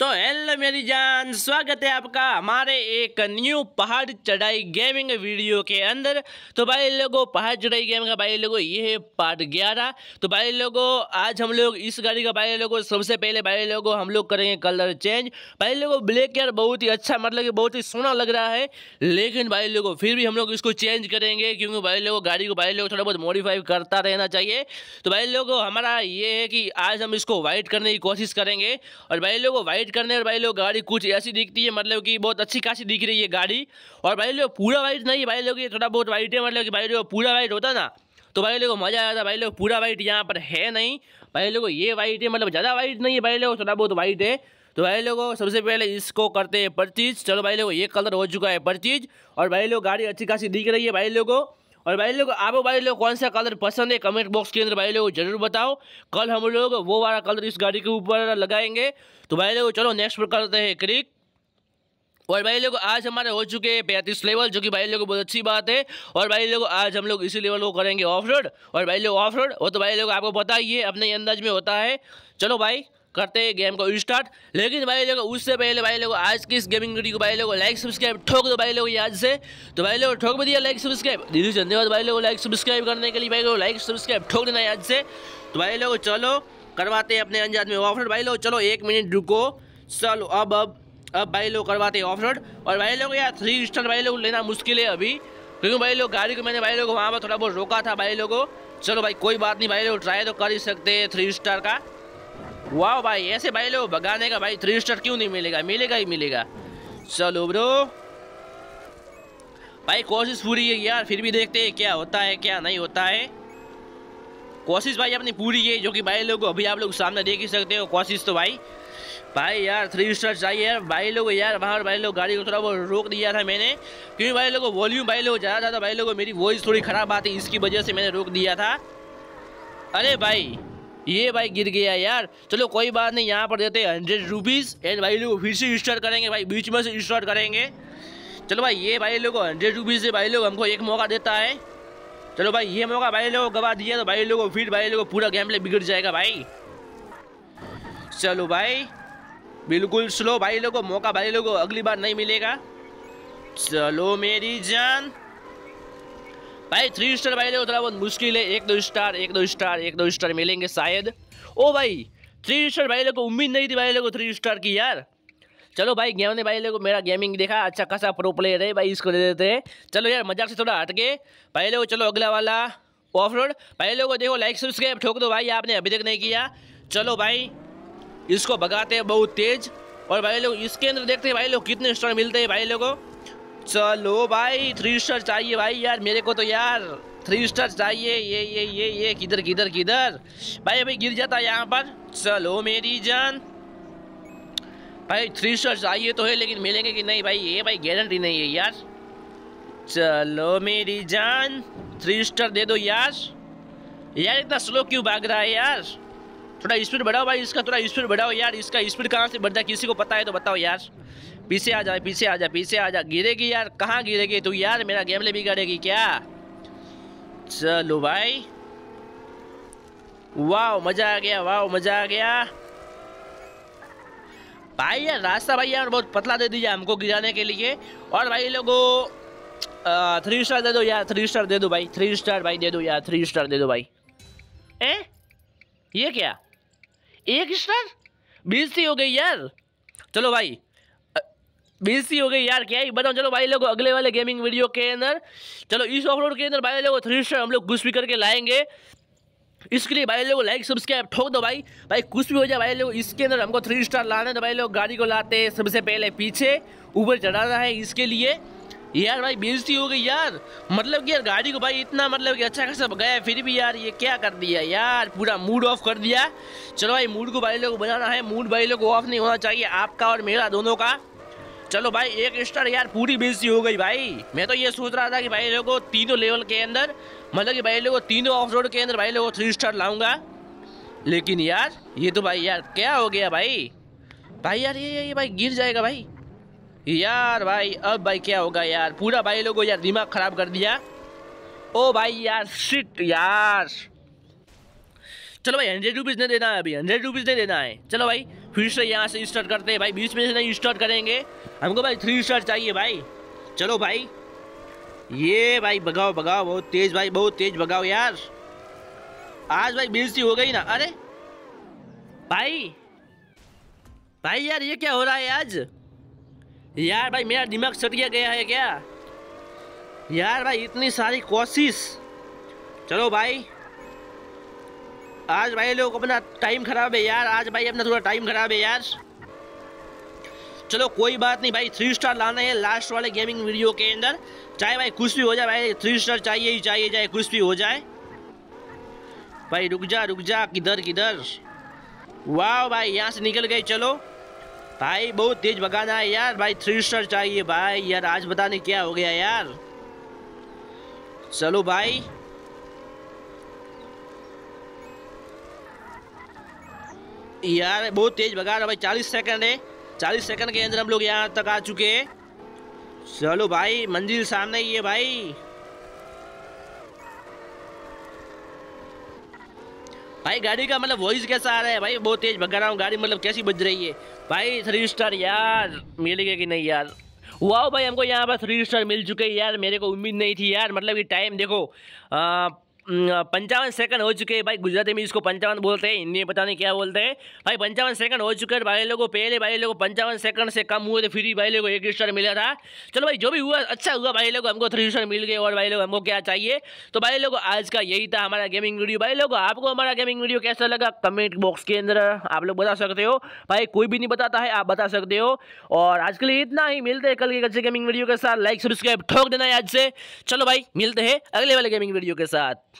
तो हेलो मेरी जान स्वागत है आपका हमारे एक न्यू पहाड़ चढ़ाई गेमिंग वीडियो के अंदर तो भाई लोगों पहाड़ चढ़ाई गेमिंग का भाई लोगों ये है पार्ट ग्यारह तो भाई लोगों आज हम लोग इस गाड़ी का भाई लोगों सबसे पहले भाई लोगों हम लोग करेंगे कलर चेंज भाई लोगों ब्लैक यार बहुत ही अच्छा मतलब कि बहुत ही सोना लग रहा है लेकिन भाई लोगों फिर भी हम लोग इसको चेंज करेंगे क्योंकि भाई लोगों गाड़ी को भाई लोग थोड़ा बहुत मॉडिफाई करता रहना चाहिए तो भाई लोगों हमारा ये है कि आज हम इसको वाइट करने की कोशिश करेंगे और भाई लोगों वाइट राइड करने और भाई लोग गाड़ी कुछ ऐसी दिखती है मतलब कि बहुत अच्छी खासी दिख रही है गाड़ी और भाई लोग पूरा वाइट नहीं भाई लोग ये थोड़ा बहुत वाइट है मतलब कि भाई लोग पूरा वाइट होता ना तो भाई लोग मज़ा आया था भाई लोग पूरा वाइट यहाँ पर है नहीं भाई लोग ये वाइट है मतलब ज़्यादा वाइट नहीं है भाई लोग थोड़ा बहुत वाइट है तो भाई लोगों सबसे पहले इसको करते हैं परचीज चलो भाई लोगों ये कलर हो चुका है परचीज और भाई लोग गाड़ी अच्छी खासी दिख रही है भाई लोगों और भाई लोग आप भाई लोग कौन सा कलर पसंद है कमेंट बॉक्स के अंदर भाई लोग जरूर बताओ कल हम लोग वो वाला कलर इस गाड़ी के ऊपर लगाएंगे तो भाई लोग चलो नेक्स्ट पर करते हैं क्रिक और भाई लोग आज हमारे हो चुके हैं पैंतीस लेवल जो कि भाई लोग बहुत अच्छी बात है और भाई लोग आज हम लोग इसी लेवल को करेंगे ऑफ रोड और भाई लोग ऑफ रोड वो तो भाई लोग आपको पता ही है अपने अंदाज में होता है चलो भाई करते हैं गेम को स्टार्ट लेकिन भाई लोग उससे पहले भाई लोग आज की इस गेमिंग वीडियो को भाई लोग लाइक सब्सक्राइब ठोक दो भाई लोग याद से तो भाई लोग ठोक भी दिया लाइक सब्सक्राइब दीदी धन्यवाद भाई लोग लाइक सब्सक्राइब करने के लिए भाई लोग लाइक सब्सक्राइब ठोक देना याद से तो भाई लोग चलो करवाते हैं अपने अंजाद में ऑफ रोड भाई लोग चलो एक मिनट रुको चलो अब अब अब भाई लोग करवाते हैं ऑफ रोड और भाई लोग यार थ्री स्टार भाई लोग लेना मुश्किल है अभी क्योंकि भाई लोग गाड़ी को मैंने भाई लोग वहाँ पर थोड़ा बहुत रोका था भाई लोगों चलो भाई कोई बात नहीं भाई लोग ट्राई तो कर ही सकते हैं थ्री स्टार का वाह भाई ऐसे भाई लो भगाने का भाई थ्री स्टार क्यों नहीं मिलेगा मिलेगा ही मिलेगा चलो ब्रो भाई कोशिश पूरी है यार फिर भी देखते हैं क्या होता है क्या नहीं होता है कोशिश भाई अपनी पूरी है जो कि भाई लोग अभी आप लोग सामने देख ही सकते हो कोशिश तो भाई भाई यार थ्री स्टार चाहिए यार भाई लोग यार बाहर भाई लोग गाड़ी को थोड़ा वो रोक दिया था मैंने क्योंकि भाई लोगों वॉल्यूम भाई लोग ज़्यादा ज़्यादा भाई लोगों मेरी वॉइस थोड़ी ख़राब आती इसकी वजह से मैंने रोक दिया था अरे भाई ये भाई गिर गया यार चलो कोई बात नहीं यहाँ पर देते हंड्रेड रुपीज़ एंड भाई लोग फिर से स्टार्ट करेंगे भाई बीच में से स्टार्ट करेंगे चलो भाई ये भाई लोग हंड्रेड रुपीज़ से भाई लोग हमको एक मौका देता है चलो भाई ये मौका भाई लोगों को गवा दिया तो भाई लोगों फिर भाई लोगों पूरा गेम ले बिगड़ जाएगा भाई चलो भाई बिल्कुल स्लो भाई लोगों मौका भाई लोगों अगली बार नहीं मिलेगा चलो मेरी जान भाई थ्री स्टार भाई थोड़ा बहुत मुश्किल है एक दो स्टार एक दो स्टार एक दो स्टार मिलेंगे शायद ओ भाई थ्री स्टार भाई लोग को उम्मीद नहीं थी भाई लोग को थ्री स्टार की यार चलो भाई गेम ने भाई लोग मेरा गेमिंग देखा अच्छा खासा प्रो प्लेयर है भाई इसको दे देते हैं चलो यार मजाक से थोड़ा हट भाई लोग चलो अगला वाला ऑफ रोड भाई लोग को देखो लाइक सब्सक्राइब ठोक दो भाई आपने अभी तक नहीं किया चलो भाई इसको भगाते हैं बहुत तेज़ और भाई लोग इसके अंदर देखते हैं भाई लोग कितने स्टार मिलते हैं भाई लोगों चलो भाई थ्री स्टार चाहिए भाई यार मेरे को तो यार थ्री स्टार चाहिए ये ये ये ये किधर किधर किधर भाई अभी गिर जाता है यहाँ पर चलो मेरी जान भाई थ्री स्टार चाहिए तो है लेकिन मिलेंगे कि नहीं भाई ये भाई गारंटी नहीं है यार चलो मेरी जान थ्री स्टार दे दो यार यार इतना स्लो क्यों भाग रहा है यार थोड़ा स्पीड बढ़ाओ भाई इसका थोड़ा स्पीड बढ़ाओ यार इसका स्पीड कहाँ से बढ़ता है किसी को पता है तो बताओ यार पीछे आ जा पीछे आ जा पीछे आ जा गिरेगी यार कहाँ गिरेगी तू यार मेरा गेम ले बिगड़ेगी क्या चलो भाई वाह मज़ा आ गया वाह मज़ा आ गया भाई यार रास्ता भाई यार बहुत पतला दे दीजिए हमको गिराने के लिए और भाई लोगों थ्री स्टार दे दो यार थ्री स्टार दे दो भाई थ्री स्टार भाई दे दो यार थ्री स्टार दे दो भाई ए ये क्या एक स्टार बीस हो गई यार चलो भाई बिजी हो गई यार क्या ही बताओ चलो भाई लोग अगले वाले गेमिंग वीडियो के अंदर चलो इस ऑफलोड के अंदर भाई लोग थ्री स्टार हम लोग घुस भी करके लाएंगे इसके लिए भाई लोग लाइक सब्सक्राइब ठोक दो भाई भाई कुछ भी हो जाए भाई लोग इसके अंदर हमको थ्री स्टार लाना है तो भाई लोग गाड़ी को लाते हैं सबसे पहले पीछे ऊपर चढ़ाना है इसके लिए यार भाई बेजती हो गई यार मतलब कि यार गाड़ी को भाई इतना मतलब कि अच्छा खासा गया फिर भी यार ये क्या कर दिया यार पूरा मूड ऑफ कर दिया चलो भाई मूड को भाई लोग बनाना है मूड भाई लोग ऑफ नहीं होना चाहिए आपका और मेरा दोनों का चलो भाई एक स्टार यार पूरी बेजती हो गई भाई मैं तो ये सोच रहा था कि भाई लोगों तीनों लेवल के अंदर मतलब कि भाई लोगों तीनों ऑफ रोड के अंदर भाई लोगों थ्री स्टार लाऊंगा लेकिन यार ये तो भाई यार क्या हो गया भाई भाई यार ये ये भाई गिर जाएगा भाई यार भाई अब भाई क्या होगा यार पूरा भाई लोगों यार दिमाग ख़राब कर दिया ओ भाई यार सिट यार चलो भाई हंड्रेड रुपीज़ नहीं देना है अभी हंड्रेड रुपीज़ नहीं देना है चलो भाई फिर से यहाँ से स्टार्ट करते हैं भाई बीच में से नहीं स्टार्ट करेंगे हमको भाई थ्री स्टार चाहिए भाई चलो भाई ये भाई भगाओ भगाओ बहुत तेज भाई बहुत तेज भगाओ यार आज भाई बेजती हो गई ना अरे भाई भाई यार ये क्या हो रहा है आज यार भाई मेरा दिमाग गया गया है क्या यार भाई इतनी सारी कोशिश चलो भाई आज भाई लोग अपना टाइम खराब है यार आज भाई अपना थोड़ा टाइम खराब है यार चलो कोई बात नहीं भाई थ्री स्टार लाना है लास्ट वाले गेमिंग वीडियो के अंदर चाहे भाई कुछ भी हो जाए भाई थ्री स्टार चाहिए ही चाहिए चाहे कुछ भी हो जाए भाई रुक जा रुक जा किधर किधर वाह भाई यहाँ से निकल गए चलो भाई बहुत तेज भगाना है यार भाई थ्री स्टार चाहिए भाई यार आज बताने क्या हो गया यार चलो भाई यार बहुत तेज भगा रहा भाई चालीस सेकंड है चालीस सेकंड के अंदर हम लोग यहाँ तक आ चुके हैं चलो भाई मंजिल सामने ही है भाई भाई गाड़ी का मतलब वॉइस कैसा आ रहा है भाई बहुत तेज भगा रहा हूँ गाड़ी मतलब कैसी बज रही है भाई थ्री स्टार यार मिलेगा कि नहीं यार वाह भाई हमको यहाँ पर थ्री स्टार मिल चुके हैं यार मेरे को उम्मीद नहीं थी यार मतलब कि टाइम देखो आ, पंचावन सेकंड हो चुके हैं भाई गुजराती में इसको पंचावन बोलते हैं हिंदी में पता नहीं क्या बोलते हैं भाई पंचावन सेकंड हो चुके हैं भाई लोगों पहले भाई लोगों पंचावन सेकंड से कम हुए थे तो फिर भी भाई लोगों एक स्टार मिला था चलो भाई जो भी हुआ अच्छा हुआ भाई लोग हमको थ्री स्टार मिल गए और भाई लोग हमको क्या चाहिए तो भाई लोग आज का यही था हमारा गेमिंग वीडियो भाई लोग आपको हमारा गेमिंग वीडियो कैसा लगा कमेंट बॉक्स के अंदर आप लोग बता सकते हो भाई कोई भी नहीं बताता है आप बता सकते हो और आज के लिए इतना ही मिलते हैं कल के अच्छे गेमिंग वीडियो के साथ लाइक सब्सक्राइब ठोक देना है आज से चलो भाई मिलते हैं अगले वाले गेमिंग वीडियो के साथ